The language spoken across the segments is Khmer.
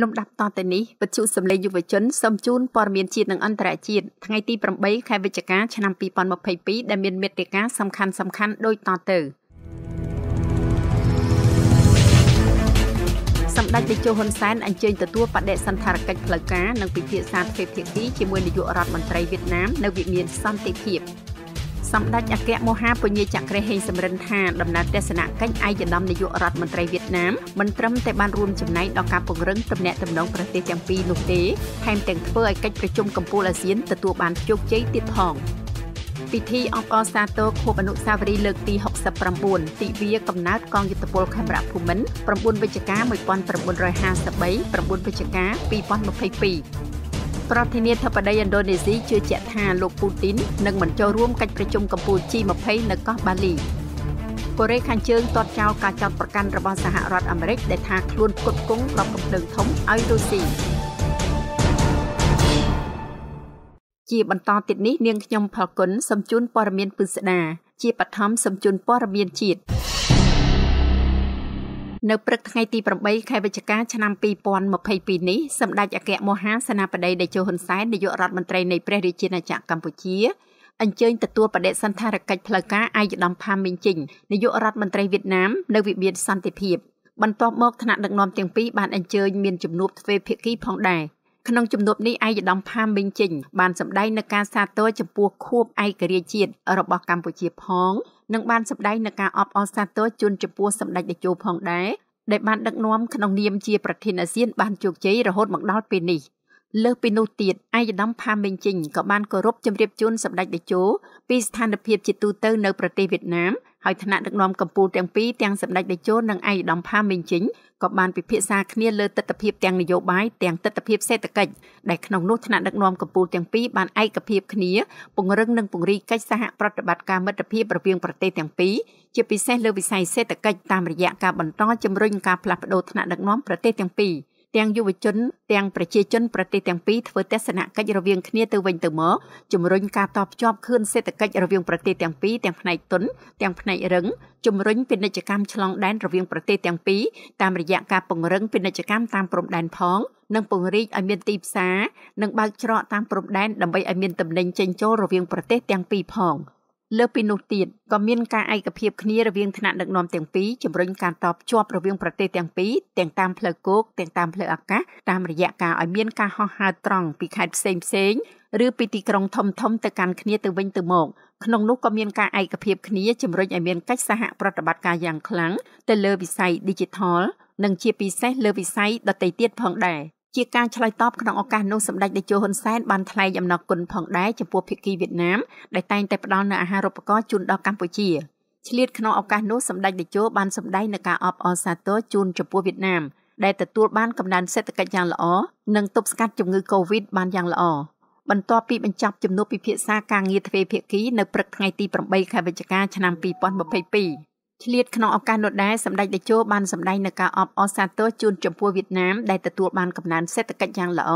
លំដាប់តទៅនេះវិទ្យុសម្លេងយុវជនសូមជូនព័ត៌មានជាតិនិងអន្តរជាតិថ្ងៃទី8ខែវិច្ឆិកាឆ្នាំ2022ដែលមានមេត្តាសំខាន់សំខាន់ដូចតទៅសម្ដេចតេជោហ៊ុនសែនអញ្ជើញទទួលបដិសន្ធារកិច្ចផ្លូវការនិងពិភាក្សាទ្វេភាគីជាមួយនាយករដ្ឋមន្ត្រីវៀតណាមនៅវិមានសន្តិភាពសម្ដេចអគ្គមហាពញាចក្រេហេងសំរិនថាដំណើរទស្សនកិច្ចឯកឧត្តមនាយករដ្ឋមន្ត្រីវៀតណាមមិនត្រឹមតែបានរួមចំណែកដល់ការពង្រឹងទំនាក់ទំនងប្រទេសទាំងពីរនោះទេ ថែមទាំងធ្វើឲ្យកិច្ចប្រជុំកំពូលអាស៊ានទទួលបានជោគជ័យទៀតផង។ពិធីអបអរសាទរខួបអនុស្សាវរីយ៍លើកទី69ទិវាកំណើតកងយុទ្ធពលខេមរៈភូមិន្ទ9វិច្ឆិកា1953 9វិច្ឆិកា2022ប្រធានាធិបតីឥណ្ឌូនេស៊ីជឿជាក់ថាលោកពូទីននឹងមិនចូលរួមកិច្ចប្រជុំកម្ពុជា G20 នៅកោះបាលីកូរ៉េខាងជើងទាត់ចោលការចោទប្រកាន់របស់សហរដ្ឋអាមេរិក ដែលថាខ្លួនផ្គត់ផ្គង់ដបកំភ្លើងធំឲ្យរុស្ស៊ីជាបន្តទៀតនេះនាងខ្ញុំផលគុណសម្ជួនព័រមៀនពិស្ដាជាបឋមសម្ជួនព័រមៀនជាតិនៅព្រឹកថ្ងៃទី8ខែវិច្ឆិកាឆ្នាំ2022នេះសម្ដេចអគ្គមហាសេនាបតីតេជោហ៊ុនសែននាយករដ្ឋមន្ត្រីនៃព្រះរាជាណាចក្រកម្ពុជាអញ្ជើញទទួលបដិសន្ធារកិច្ចផ្លូវការឯកឧត្តមផាមមីងជីងនាយករដ្ឋមន្ត្រីវៀតណាមនៅវិមានសន្តិភាពបន្ទាប់មកថ្នាក់ដឹកនាំទាំងពីរបានអញ្ជើញមានជំនួបទ្វេភាគីផងដែរក្នុងជំនួបនេះឯកឧត្តមផាមមីងជីងបានសម្ដែងនឹងការសាទរចំពោះខួបឯករាជ្យជាតិរបស់កម្ពុជាផងនិងបានសម្ដែងនឹងការអបអរសាទរជូនចំពោះសម្ដេចតេជោផងដែរដែលបានដឹកនាំក្នុងនាមជាប្រធានអាស៊ានបានជោគជ័យរហូតមកដល់ពេលនេះ។លើសពីនោះទៀតឯកឧត្តមផាមេងជីងក៏បានគោរពជំរាបជូនសម្ដេចតេជោពីស្ថានភាពជាទូទៅនៅប្រទេសវៀតណាមហើយថ្នាក់ដឹកនាំកម្ពុជាទាំងពីរទាំងសម្ដេចតេជោនិងឯកឧត្តមផាមេងជីងក៏បានពិភាក្សាគ្នាលើទស្សនវិជ្ជាទាំងនយោបាយទាំងទស្សនវិជ្ជាសេដ្ឋកិច្ចដែលក្នុងនោះថ្នាក់ដឹកនាំកម្ពុជាទាំងពីរបានឯកភាពគ្នាពង្រឹងនិងពង្រីកកិច្ចសហប្រតិបត្តិការមិត្តភាពរវាងប្រទេសទាំងពីរជាពិសេសលើវិស័យសេដ្ឋកិច្ចតាមរយៈការបន្តជំរុញការផ្លាស់ប្តូរថ្នាក់ដឹកនាំប្រទេសទាំងពីរ។ទាំងយុវជនទាំងប្រជាជនប្រទេសទាំងពីរធ្វើទស្សនកិច្ចរវាងគ្នាទៅវិញទៅមកជំរុញការតបភ្ជាប់ខឿនសេដ្ឋកិច្ចរវាងប្រទេសទាំងពីរទាំងផ្នែកទុនទាំងផ្នែករឹងជំរុញពាណិជ្ជកម្មឆ្លងដែនរវាងប្រទេសទាំងពីរតាមរយៈការពង្រឹងពាណិជ្ជកម្មតាមព្រំដែនផង និងពង្រីកឲ្យមានទីផ្សារនិងបើកច្រកតាមព្រំដែនដើម្បីឲ្យមានទំនិញចេញចូលរវាងប្រទេសទាំងពីរផង។លើពីនោះទៀតក៏មានការឯកភាពគ្នារវាងថ្នាក់ដឹកនាំទាំងពីរជំរុញការតបជាប់រវាងប្រទេសទាំងពីរទាំងតាមផ្លូវគោកទាំងតាមផ្លូវអាកាសតាមរយៈការឲ្យមានការហោះហើរត្រង់ពីខេត្តផ្សេងផ្សេងឬពីទីក្រុងធំធំទៅកាន់គ្នាទៅវិញទៅមកក្នុងនោះក៏មានការឯកភាពគ្នាជំរុញឲ្យមានកិច្ចសហប្រតិបត្តិការយ៉ាងខ្លាំងទៅលើវិស័យ Digital និងជាពិសេសលើវិស័យដតីទៀតផងដែរជាការឆ្លើយតបក្នុងឱកាសនោះសម្ដេចតេជោហ៊ុនសែនបានថ្លែងអំណរគុណផងដែរចំពោះភៀកគីវៀតណាមដែលតែងតែផ្ដល់នូវអាហារូបករណ៍ជូនដល់កម្ពុជាឆ្លៀតក្នុងឱកាសនោះសម្ដេចតេជោបានសម្ដែងនូវការអបអរសាទរជូនចំពោះវៀតណាមដែលទទួលបានកំណើនសេដ្ឋកិច្ចយ៉ាងល្អនិងទប់ស្កាត់ជំងឺ Covid បានយ៉ាងល្អបន្ទាប់ពីបញ្ចប់ជំនួបពិភាក្សាការងារទ្វេភាគីនៅព្រឹកថ្ងៃទី8ខែវិច្ឆិកាឆ្នាំ2022ឆ្លៀតក្នុងឱកាសនោះដែរសម្ដេចតេជោបានសម្ដែងនៅការអបអរសាទរជូនចំពោះវៀតណាម ដែលទទួលបានកំណើនសេដ្ឋកិច្ចយ៉ាងល្អ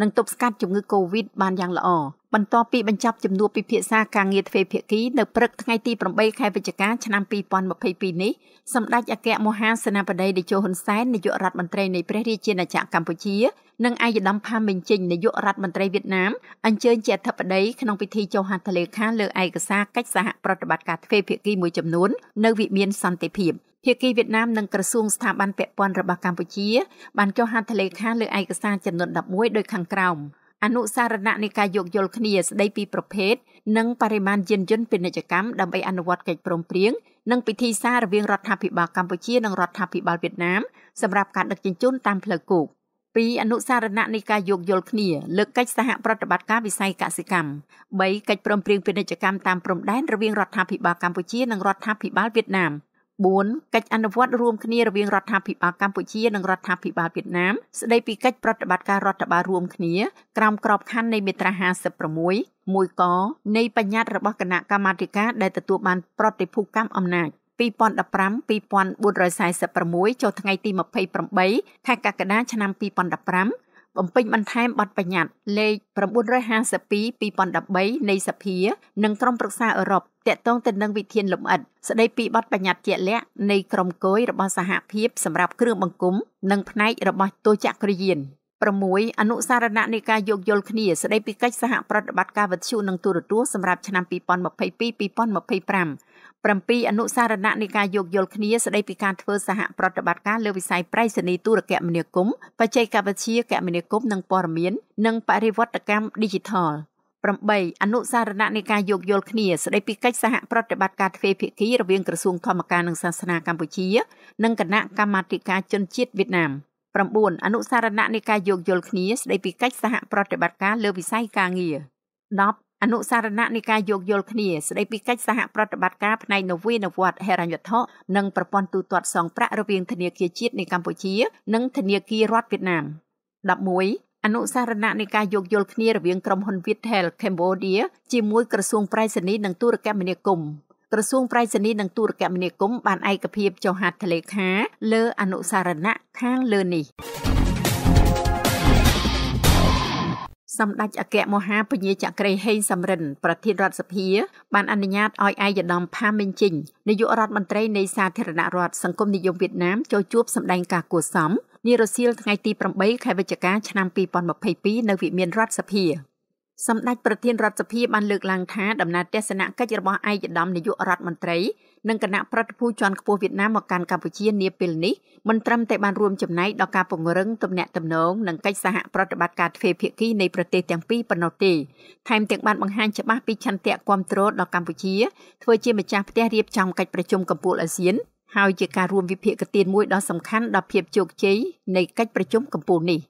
និងទប់ស្កាត់ជំងឺកូវីដបានយ៉ាងល្អ។បន្ទាប់ពីបញ្ចប់ជំនួបពិភាក្សាការងារទ្វេភាគីនៅព្រឹកថ្ងៃទី8ខែវិច្ឆិកាឆ្នាំ2022នេះសម្ដេចអគ្គមហាសេនាបតីតេជោហ៊ុនសែននាយករដ្ឋមន្ត្រីនៃព្រះរាជាណាចក្រកម្ពុជានិងឯកឧត្តមផាមវិញជិញនាយករដ្ឋមន្ត្រីវៀតណាមអញ្ជើញជាអធិបតីក្នុងពិធីចុះហត្ថលេខាលើឯកសារកិច្ចសហប្រតិបត្តិការទ្វេភាគីមួយចំនួននៅវិមានសន្តិភាពភាគីវៀតណាមនិងក្រសួងស្ថាប័នពាក់ព័ន្ធរបស់កម្ពុជាបានចុះហត្ថលេខាលើឯកសារចំនួន11ដោយខាងក្រោមអនុសារណៈនៃការយោគយល់គ្នាស្ដីពីប្រភេទនិងបរិមាណយានយន្តពាណិជ្ជកម្មដើម្បីអនុវត្តកិច្ចព្រមព្រៀងនិងពិធីសាររវាងរដ្ឋាភិបាលកម្ពុជានិងរដ្ឋាភិបាលវៀតណាមសម្រាប់ការដឹកជញ្ជូនតាមផ្លូវគោកពីអនុសារណៈនៃការយោគយល់គ្នាលើកិច្ចសហប្រតិបត្តិការវិស័យកសិកម្ម3កិច្ចព្រមព្រៀងពាណិជ្ជកម្មតាមព្រំដែនរវាងរដ្ឋាភិបាលកម្ពុជានិងរដ្ឋាភិបាលវៀតណាម4កិច្ចអនុវត្តរួមគ្នារវាងរដ្ឋាភិបាលកម្ពុជានិងរដ្ឋាភិបាលវៀតណាមស្តីពីកិច្ចប្រតិបត្តិការរដ្ឋបាលរួមគ្នា ក្រោមក្របខ័ណ្ឌនៃមាត្រា56មួយកនៃ បញ្ញត្តិរបស់គណៈកម្មាធិការដែលទទួលបានប្រតិភូកម្មអំណាច2015 2446ចុះថ្ងៃទី28ខែកក្កដាឆ្នាំ2015បំពេញបន្ថែមបទបញ្ញត្តិលេខ952 2013នៃសភា និងក្រុមប្រឹក្សាអឺរ៉ុបតកតងទៅនឹងវិធានលំអិតស្ដីពីបទបញ្ញត្តិជាក់លាក់នៃក្រុមគយរបស់សហភាពសម្រាប់គ្រឿងបង្គុំនិងផ្នែករបស់ទូចក្រយាន6អនុសារណៈនៃការយោគយល់គ្នាស្ដីពីកិច្ចសហប្រតិបត្តិការវិទ្យុនិងទូរទស្សន៍សម្រាប់ឆ្នាំ2022 2025 7អនុសារណៈនៃការយោគយល់គ្នាស្ដីពីការធ្វើសហប្រតិបត្តិការលើវិស័យប្រៃសណីយទូរគមនាគមន៍បច្ចេកវិទ្យាគមនាគមន៍និងព័ត៌មាន និងបរិវត្តកម្ម Digital 8អនុសារណៈនៃការយោគយល់គ្នាស្តីពីកិច្ចសហប្រតិបត្តិការទ្វេភាគីរវាងក្រសួងធម្មការនិងសាសនាកម្ពុជានិងគណៈកម្មាធិការជនជាតិវៀតណាម9អនុសារណៈនៃការយោគយល់គ្នាស្តីពីកិច្ចសហប្រតិបត្តិការលើវិស័យការងារ10អនុសារណៈនៃការយោគយល់គ្នាស្តីពីកិច្ចសហប្រតិបត្តិការផ្នែកនវានុវត្តន៍ហិរញ្ញវត្ថុនិងប្រព័ន្ធទូទាត់សងប្រាក់រវាងធនាគារជាតិនៃកម្ពុជា និងធនាគាររដ្ឋវៀតណាម11អនុសារណៈនៃការយោគយល់គ្នារវាងក្រុមហ៊ុន Viettel Cambodia ជាមួយក្រសួងប្រៃសណីនិងទូរគមនាគមន៍ក្រសួងប្រៃសណីនិងទូរគមនាគមន៍បានឯកភាពចុះហត្ថលេខាលើអនុសារណៈខាងលើនេះសម្ដេចអគ្គមហាពញាចក្រីហេងសំរិនប្រធានរដ្ឋសភា បានអនុញ្ញាតឲ្យឯកឧត្តមផាមីងជីងនាយករដ្ឋមន្ត្រីនៃសាធារណរដ្ឋសង្គមនិយមវៀតណាមចូលជួបសម្ដែងការគួសមនារសៀលថ្ងៃទី8ខែវិច្ឆិកាឆ្នាំ2022នៅវិមានរដ្ឋសភាសម្ដេចប្រធានរដ្ឋសភាបានលើកឡើងថាដំណើរទស្សនកិច្ចរបស់ឯកឧត្តមនាយករដ្ឋមន្ត្រីនិងគណៈប្រតិភូជាន់ខ្ពស់វៀតណាមមកកាន់កម្ពុជានាពេលនេះមិនត្រឹមតែបានរួមចំណែកដល់ការពង្រឹងទំនាក់ទំនងនិងកិច្ចសហប្រតិបត្តិការទ្វេភាគីនៃប្រទេសទាំងពីរប៉ុណ្ណោះទេថែមទាំងបានបង្ហាញច្បាស់ពីឆន្ទៈគាំទ្រដល់កម្ពុជាធ្វើជាម្ចាស់ផ្ទះរៀបចំកិច្ចប្រជុំកម្ពុជាអាស៊ានហើយជាការរួមវិភាគទានមួយដ៏សំខាន់ដល់ភាពជោគជ័យនៃកិច្ចប្រជុំកម្ពុជានេះ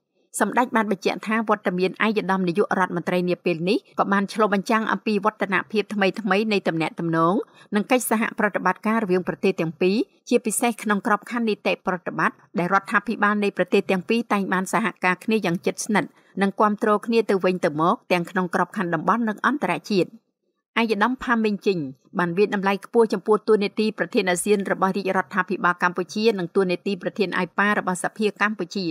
សម្ដេចបានបញ្ជាក់ថាវត្តមានឯកឧត្តមនាយករដ្ឋមន្ត្រីនាពេលនេះក៏បានឆ្លុះបញ្ចាំងអំពីវឌ្ឍនភាពថ្មីៗនៃទំនាក់ទំនងនិងកិច្ចសហប្រតិបត្តិការរវាងប្រទេសទាំងពីរជាពិសេសក្នុងក្របខ័ណ្ឌនីតិប្រតិបត្តិដែលរដ្ឋាភិបាលនៃប្រទេសទាំងពីរតែងបានសហការគ្នាយ៉ាងជិតស្និទ្ធនិងគាំទ្រគ្នាទៅវិញទៅមកទាំងក្នុងក្របខ័ណ្ឌតំបន់និងអន្តរជាតិ។អាយដាមផាមីងជីងបានវាតម្លៃខ្ពស់ចំពោះទួលនីតិប្រធានអាស៊ានរបស់រាជរដ្ឋាភិបាលកម្ពុជានិងទួលនីតិប្រធានអៃប៉ារបស់សភាកម្ពុជា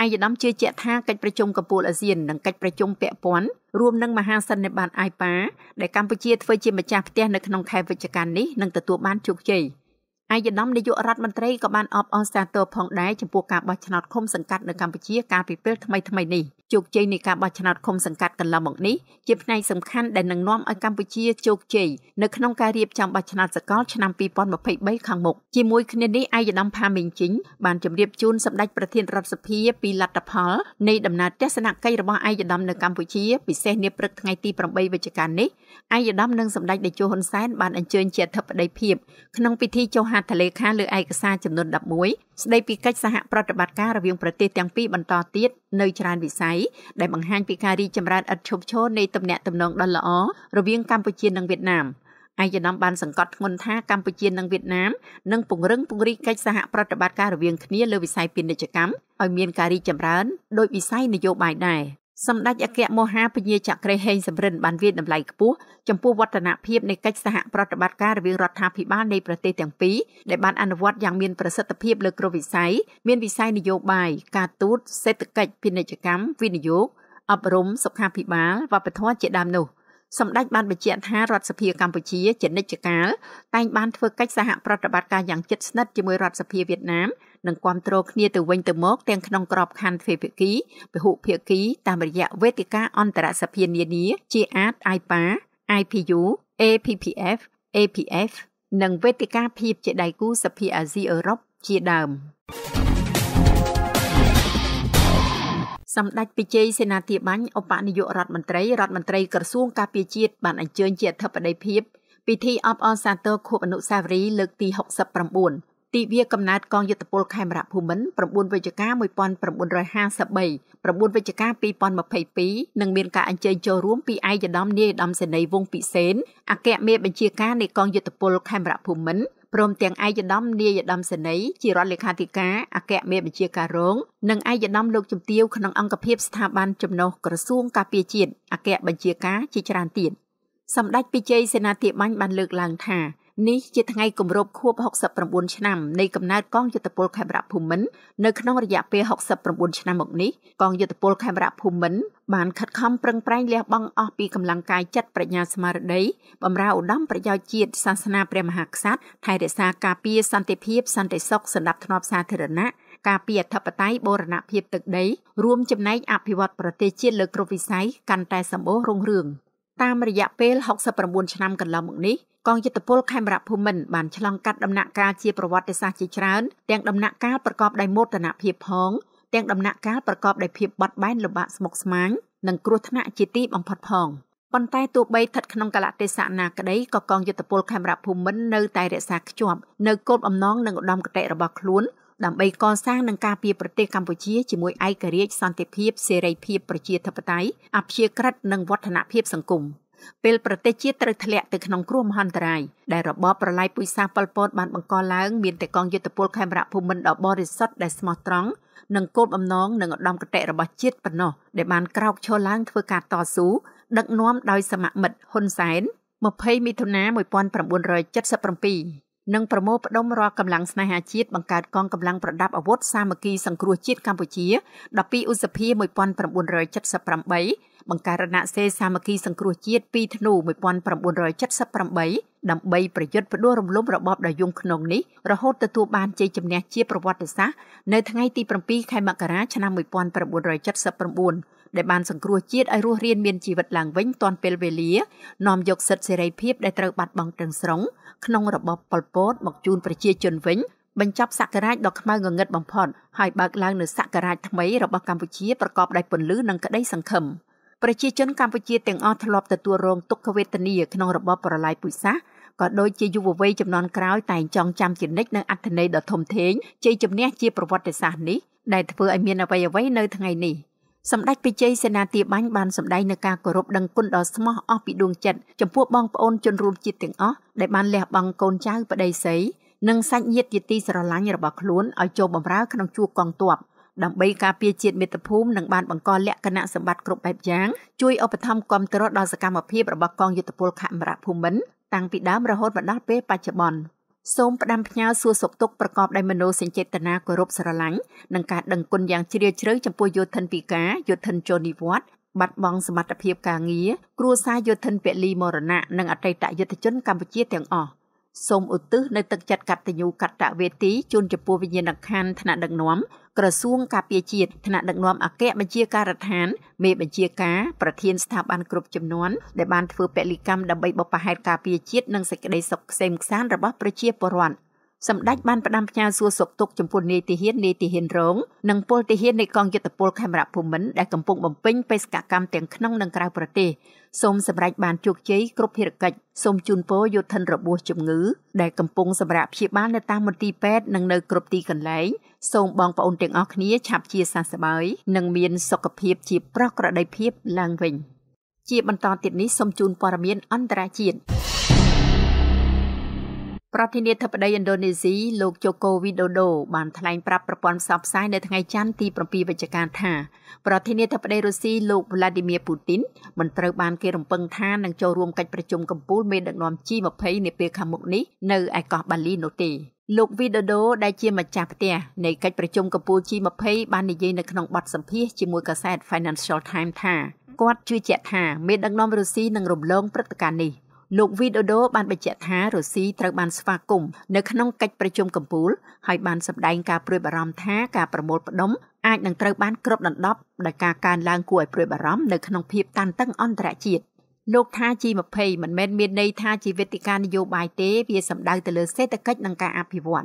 អាយដាមជឿជាក់ថាកិច្ចប្រជុំកំពូលអាស៊ាននិងកិច្ចប្រជុំពាក់ព័ន្ធរួមនឹងមហាសន្និបាតអៃប៉ាដែលកម្ពុជាធ្វើជាម្ចាស់ផ្ទះនៅក្នុងខែវិច្ឆិកានេះនឹងទទួលបានជោគជ័យ។អាយដាមនាយករដ្ឋមន្ត្រីក៏បានអបអរសាទរផងដែរចំពោះការបោះឆ្នោតឃុំសង្កាត់នៅកម្ពុជាកាលពីពេលថ្មីថ្មីនេះជោគជ័យនៃការបោះឆ្នោតឃុំសង្កាត់កន្លងមកនេះជាផ្នែកសំខាន់ដែលនឹងនាំឲ្យកម្ពុជាជោគជ័យនៅក្នុងការរៀបចំបោះឆ្នោតសកលឆ្នាំ2023ខាងមុខជាមួយគ្នានេះអាយដាមផាមីងជីងបានជម្រាបជូនសម្ដេចប្រធានរដ្ឋសភា ពីលទ្ធផលនៃដំណើរទស្សនកិច្ចរបស់អាយដាមនៅកម្ពុជាពិសេសនាព្រឹកថ្ងៃទី8វិច្ឆិកានេះអាយដាមនិងសម្ដេចតេជោហ៊ុនសែនបានអញ្ជើញជាអធិបតីភាពក្នុងពិធីចុះហត្ថលេខាលើឯកសារចំនួន11ស្ដីពីកិច្ចសហប្រតិបត្តិការរវាងប្រទេសទាំងពីរបន្តទៀតនៅច្រើនវិស័យដែលបង្ហាញពីការរីកចម្រើនឥតឈប់ឈរនៃទំនាក់ទំនងដ៏ល្អរវាងកម្ពុជានិងវៀតណាមអាយដាមបានសង្កត់ធ្ងន់ថាកម្ពុជានិងវៀតណាមនឹងពង្រឹងពង្រីកកិច្ចសហប្រតិបត្តិការរវាងគ្នាលើវិស័យពាណិជ្ជកម្មឲ្យមានការរីកចម្រើនដោយវិស័យនយោបាយដែរសម្ដេចអគ្គមហាពញាចក្រីហេងសំរិនបានវាយតម្លៃខ្ពស់ចំពោះវឌ្ឍនភាពនៃកិច្ចសហប្រតិបត្តិការរវាងរដ្ឋាភិបាលនៃប្រទេសទាំងពីរដែលបានអនុវត្តយ៉ាងមាន ប្រសិទ្ធភាពលើគ្រប់វិស័យមានវិស័យនយោបាយការទូតសេដ្ឋកិច្ចពាណិជ្ជកម្មវិនិយោគអប់រំសុខាភិបាលវប្បធម៌ជាដើមនោះ សម្ដេចបានបញ្ជាក់ថារដ្ឋសភាកម្ពុជាជានិច្ចកាលតែងបានធ្វើកិច្ចសហប្រតិបត្តិការយ៉ាងជិតស្និទ្ធជាមួយរដ្ឋសភាវៀតណាមនិងគ្រប់គ្រងគ្នាទៅវិញទៅមកទាំងក្នុងក្របខ័ណ្ឌទ្វេភាគីពហុភាគីតាមរយៈវេទិកាអន្តរសភានានា ជាអាត IPA IPU APPF APF និងវេទិកាភាព ជាដៃគូសភាអាស៊ីអឺរ៉ុបជាដើមសម្ដេចពិជ័យសេនាធិបាញ់ឧបនាយករដ្ឋមន្ត្រីរដ្ឋមន្ត្រីក្រសួង ការពារជាតិបានអញ្ជើញជាអធិបតីភាពពិធីអបអរសាទរខួបអនុស្សាវរីយ៍លើកទី69ទីវាកំណើតកងយុទ្ធពលខេមរៈភូមិន្ទ9វិច្ឆិកា1953 9វិច្ឆិកា2022នឹងមានការអញ្ជើញចូលរួមពីឯកឧត្តមនាយឧត្តមសេនីយ៍វងពិសេនអគ្គមេបញ្ជាការនៃកងយុទ្ធពលខេមរៈភូមិន្ទព្រមទាំងឯកឧត្តមនាយឧត្តមសេនីយ៍ជារដ្ឋលេខាធិការអគ្គមេបញ្ជាការរងនិងឯកឧត្តមលោកជំទាវក្នុងអង្គភាពស្ថាប័នចំណុះក្រសួងការពារជាតិអគ្គបញ្ជាការជាច្រើនទៀតសម្ដេចពិជ័យសេនាធិបាញ់បានលើកឡើងថានេះជាថ្ងៃគម្រប់ខួប69ឆ្នាំនៃកំណើតកងយុទ្ធពលខេមរៈភូមិន្ទនៅក្នុងរយៈពេល69ឆ្នាំមកនេះកងយុទ្ធពលខេមរៈភូមិន្ទបានខិតខំប្រឹងប្រែងលះបង់អស់ពីកម្លាំងកាយចិត្តប្រាជ្ញាស្មារតីបម្រើឧត្តមប្រយោជន៍ជាតិសាសនាព្រះមហាក្សត្រថែរក្សាការពារសន្តិភាព សន្តិសុខសណ្ដាប់ធ្នាប់សាធារណៈការពារអធិបតេយ្យបូរណភាពទឹកដីរួមចំណែកអភិវឌ្ឍប្រទេសជាតិលើគ្រប់វិស័យកាន់តែសម្បូររុងរឿង។តាមរយៈពេល69ឆ្នាំកន្លងមកនេះកងយុទ្ធពលខេមរភូមិន្ទបានឆ្លងកាត់ដំណាក់កាលជាប្រវត្តិសាស្ត្រជាច្រើនទាំងដំណាក់កាលប្រកបដោយមោទនភាពផងទាំងដំណាក់កាលប្រកបដោយភាពបត់បែនលំបាកស្មុគស្មាញនិងគ្រោះថ្នាក់ជាទីបំផុតផងប៉ុន្តែទោះបីស្ថិតក្នុងកលៈទេសៈណាក្តីក៏កងយុទ្ធពលខេមរភូមិន្ទនៅតែរក្សាខ្ជាប់នៅគោលបំណងនិងឧត្តមគតិរបស់ខ្លួនដើម្បីកសាងនិងការពារប្រទេសកម្ពុជាជាមួយឯករាជ្យសន្តិភាពសេរីភាពប្រជាធិបតេយ្យអព្យាក្រឹតនិងវឌ្ឍនភាពសង្គមពេលប្រទេសជាតិត្រូវធ្លាក់ទៅក្នុងគ្រោះមហន្តរាយដែលរបបប្រល័យពូជសាសន៍ប៉ុលពតបានបង្កឡើងមានតែកងយុទ្ធពលខេមរៈភូមិន្ទដ៏បរិសុទ្ធដែលស្មោះត្រង់និងគោលបំណងនិងឧត្តមគតិរបស់ជាតិប៉ុណ្ណោះដែលបានក្រោកឈរឡើងធ្វើការតស៊ូដឹកនាំដោយសមមិត្តហ៊ុនសែន20មិថុនា1977និងប្រមូលផ្ដុំរាល់កម្លាំងស្នេហាជាតិបង្កើតកងកម្លាំងប្រដាប់អាវុធសាមគ្គីសង្គ្រោះជាតិកម្ពុជា12ឧសភា1978បង្កើតរណសេរសាមគ្គីសង្គ្រោះជាតិ2ធ្នូ1978ដើម្បីប្រយុទ្ធផ្ដួលរំលំរបបដ៏យងខ្នងនេះរហូតទទួលបានជ័យជំនះជាប្រវត្តិសាស្ត្រនៅថ្ងៃទី7ខែមករាឆ្នាំ1979ដែលបានសង្គ្រោះជាតិឲ្យរស់រានមានជីវិតឡើងវិញទាន់ពេលវេលានាំយកសិទ្ធិសេរីភាពដែលត្រូវបាត់បង់ទាំងស្រុងក្នុងរបបប៉ុលពតមកជូនប្រជាជនវិញបញ្ចប់សករាជដ៏ខ្មៅងងឹតបំផុតហើយបើកឡើងនូវសករាជថ្មីរបស់កម្ពុជាប្រកបដោយពន្លឺនិងក្តីសង្ឃឹមប្រជាជនកម្ពុជាទាំងអស់ធ្លាប់ទទួលរងទុក្ខវេទនាក្នុងរបបប្រល័យពូជសាសន៍ក៏ដូចជាយុវវ័យចំនួនក្រោយតែងចងចាំជានិច្ចនៅអត្ថន័យដ៏ធំធេងជ័យជំនះជាប្រវត្តិសាស្ត្រនេះដែលធ្វើឲ្យមានអ្វីៗនៅថ្ងៃនេះសម្ដេចពិជ័យសេនាទាបាញ់បានសម្ដែងនូវការគោរពដឹងគុណដ៏ស្មោះអស់ពីដួងចិត្តចំពោះបងប្អូនជនរួមជាតិទាំងអស់ដែលបានលះបង់កូនចៅប្តីស្រីនិងសាច់ញាតិជាទីស្រឡាញ់របស់ខ្លួនឲ្យចូលបម្រើក្នុងជួរកងទ័ពដើម្បីការពារជាតិមាតុភូមិនិងបានបង្កលក្ខណៈសម្បត្តិគ្រប់បែបយ៉ាងជួយឧបត្ថម្ភគាំទ្រដល់សកម្មភាពរបស់កងយុទ្ធពលខមរភូមិន្ទតាំងពីដើមរហូតមកដល់ពេលបច្ចុប្បន្ន។សូមផ្ដាំផ្ញើសួរសុខទុក្ខប្រកបដោយមនោសញ្ចេតនាគោរពស្រឡាញ់និងការដឹងគុណយ៉ាងជ្រាលជ្រៅចំពោះយោធិនពិការយោធិនចូលនិវត្តន៍បាត់បង់សមត្ថភាពការងារគ្រួសារយោធិនពលីមរណៈនិងអតីតយុទ្ធជនកម្ពុជាទាំងអស់សូមឧទ្ទិសនៅទឹកចិត្តកតញ្ញូកតវេទីជូនចំពោះវិញ្ញាណក្ខន្ធថ្នាក់ដឹកនាំក្រសួងការពារជាតិថ្នាក់ដឹកនាំអគ្គបញ្ជាការដ្ឋានមេបញ្ជាការប្រធានស្ថាប័នគ្រប់ចំនួនដែលបានធ្វើពលិកម្មដើម្បីបបផហេតការពារជាតិនិងសេចក្តីសុខក្សេមក្សាន្តរបស់ប្រជាពលរដ្ឋសម្ដេចបានផ្ដាំផ្ញើសួរសុខទុក្ខចំពោះនាយទាហាននាយទាហានរងនិងពលទាហាននៃកងយុទ្ធពលខេមរភូមិន្ទដែលកំពុងបំពេញបេសកកម្មទាំងក្នុងនិងក្រៅប្រទេសសូមសម្រេចបានជោគជ័យគ្រប់ភារកិច្ចសូមជូនពរយុធិនរបួសជំងឺដែលកំពុងសម្រាកព្យាបាលនៅតាមមន្ទីរពេទ្យនិងនៅគ្រប់ទីកន្លែងសូមបងប្អូនទាំងអស់គ្នា ឆាប់ជាសះស្បើយនិងមានសុខភាព ជាប្រក្រតីភាពឡើងវិញ ជា បន្តទៀតនេះសូមជូនព័ត៌មានអន្តរជាតិប្រធានាធិបតីឥណ្ឌូនេស៊ីលោកជូកូវីដូដូបានថ្លែងប្រាប់ប្រព័ន្ធផ្សព្វផ្សាយនៅថ្ងៃច័ន្ទទី7វិច្ឆិកាថាប្រធានាធិបតីរុស្ស៊ីលោក Vladimir Putin មិនត្រូវបានគេរំពឹងថានឹងចូលរួមកិច្ចប្រជុំកំពូលមេដឹកនាំ G20 នាពេលខាងមុខនេះនៅឯកោះបាលីនោះទេលោកវីដូដូដែលជាម្ចាស់ផ្ទះនៃកិច្ចប្រជុំកម្ពុជា G20 បាននិយាយនៅក្នុងបទសម្ភាសន៍ជាមួយកាសែត Financial Times ថាគាត់ជឿជាក់ថាមេដឹកនាំរុស្ស៊ីនឹងរំលងព្រឹត្តិការណ៍នេះលោកវីដូដូបានបញ្ជាក់ថារុស្ស៊ីត្រូវបានស្វាគមន៍នៅក្នុងកិច្ចប្រជុំកំពូលហើយបានសម្ដែងការព្រួយបារម្ភថាការប្រមូលផ្ដុំអាចនឹងត្រូវបានគ្របដណ្ដប់ដោយការកើនឡើងគួរឲ្យព្រួយបារម្ភនៅក្នុងភាពតានតឹងអន្តរជាតិលោកថា G20 មិនមែនមានន័យថាជាវេទិកានយោបាយទេវាសំដៅទៅលើ សេដ្ឋកិច្ចនិងការអភិវឌ្ឍ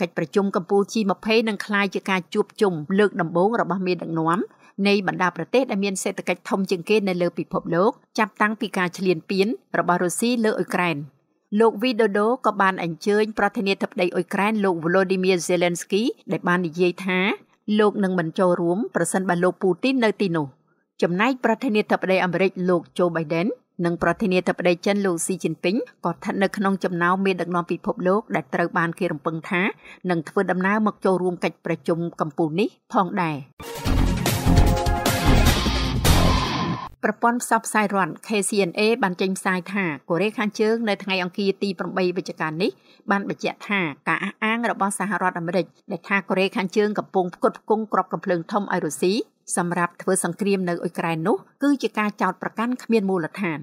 កិច្ចប្រជុំកម្ពុជា G20 នឹងក្លាយជាការជួបជុំលើកដំបូងរបស់មេដឹកនាំនៃបណ្ដាប្រទេសដែលមានសេដ្ឋកិច្ចធំជាងគេនៅលើពិភពលោកចាប់តាំងពីការឈ្លានពានរបស់រុស្ស៊ីលើអ៊ុយក្រែនលោកវីដូដូក៏បានអញ្ជើញប្រធានាធិបតីអ៊ុយក្រែនលោក Volodymyr Zelensky ដែលបាននិយាយថា លោកនឹងមិនចូលរួមប្រសិនបើលោកពូទីននៅទីនោះចំណែកប្រធានាធិបតីអាមេរិកលោក Joe Biden និងប្រធានាធិបតីចិនលោកស៊ីជីនពីងក៏ស្ថិតនៅក្នុងចំណោមមេដឹកនាំពិភពលោកដែលត្រូវបានគេរំពឹងថានឹងធ្វើដំណើរមកចូលរួមកិច្ចប្រជុំកម្ពុជានេះផងដែរប្រព័ន្ធផ្សព្វផ្សាយរដ្ឋ KCNA បានចេញផ្សាយថាកូរ៉េខាងជើងនៅថ្ងៃអង្គារទី8វិច្ឆិកានេះបានបញ្ជាក់ថាការអះអាងរបស់សហរដ្ឋអាមេរិកដែលថាកូរ៉េខាងជើងកំពុងផ្គត់ផ្គង់គ្រាប់កំភ្លើងធំឲ្យរុស្ស៊ីសម្រាប់ធ្វើសង្គ្រាមនៅអ៊ុយក្រែននោះគឺជាការចោទប្រកាន់គ្មានមូលដ្ឋាន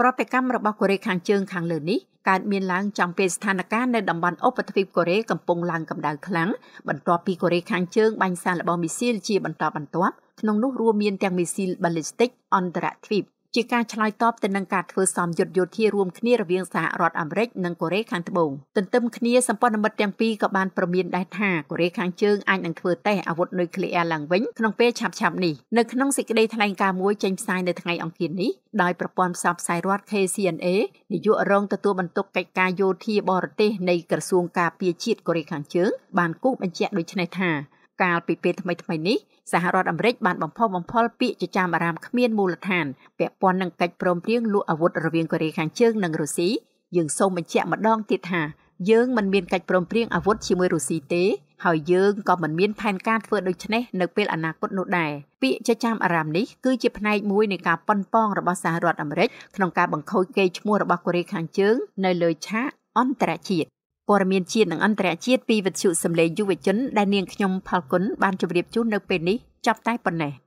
ប្រតិកម្មរបស់កូរ៉េខាងជើងខាងលើនេះកើតមានឡើងចំពេលស្ថានភាពនៅតំបន់ឧបទ្វីបកូរ៉េកំពុងឡើងកម្ដៅខ្លាំងបន្ទាប់ពីកូរ៉េខាងជើង បាញ់សារល្បងមីស៊ីលជាបន្តបន្ទាប់ក្នុងនោះរួមមានទាំងមីស៊ីលបាល់លីស្ទិកអន្តរជាតិជាការឆ្លើយតបទៅនឹងការធ្វើសមយុទ្ធយោធារួមគ្នារវាងសហរដ្ឋអាមេរិកនិងកូរ៉េខាងត្បូង ទន្ទឹមគ្នាសម្ព័ន្ធមិត្តទាំងពីរក៏បានប្រមានដែរថាកូរ៉េខាងជើងអាចនឹងធ្វើតេស្តអាវុធនុយក្លេអ៊ែរឡើងវិញក្នុងពេលឆាប់ៗនេះនៅក្នុងសេចក្តីថ្លែងការណ៍មួយចេញផ្សាយនៅថ្ងៃអង្គារនេះដោយប្រព័ន្ធផ្សព្វផ្សាយរដ្ឋ KCNA នាយករងទទួលបន្ទុកកិច្ចការយោធា បរទេសនៃក្រសួងការពារជាតិកូរ៉េខាងជើងបានគូសបញ្ជាក់ដូចនេះថាកាលពីពេលថ្មីៗនេះសហរដ្ឋអាមេរិកបានបំផុសបំផុលពាក្យជាចាមអារាមគ្មានមូលដ្ឋានពាក់ព័ន្ធនឹងកិច្ចព្រមព្រៀងលក់អាវុធរវាងកូរ៉េខាងជើងនិងរុស្ស៊ីយើងសូមបញ្ជាក់ម្ដងទៀតថាយើងមិនមានកិច្ចព្រមព្រៀងអាវុធជាមួយរុស្ស៊ីទេហើយយើងក៏មិនមានផែនការធ្វើដូច្នេះនៅពេលអនាគតនោះដែរពាក្យចចាមអារាមនេះគឺជាផ្នែកមួយនៃការប៉ុនប៉ងរបស់សហរដ្ឋអាមេរិកក្នុងការបង្ខូចកេរ្តិ៍ឈ្មោះរបស់កូរ៉េខាងជើងនៅលើឆាកអន្តរជាតិព័ត៌មានជាតិនិងអន្តរជាតិពីវិទ្យុសម្លេងយុវជនដែលនាងខ្ញុំផលគុណបានជម្រាបជូននៅពេលនេះចាប់តែប៉ុណ្ណេះ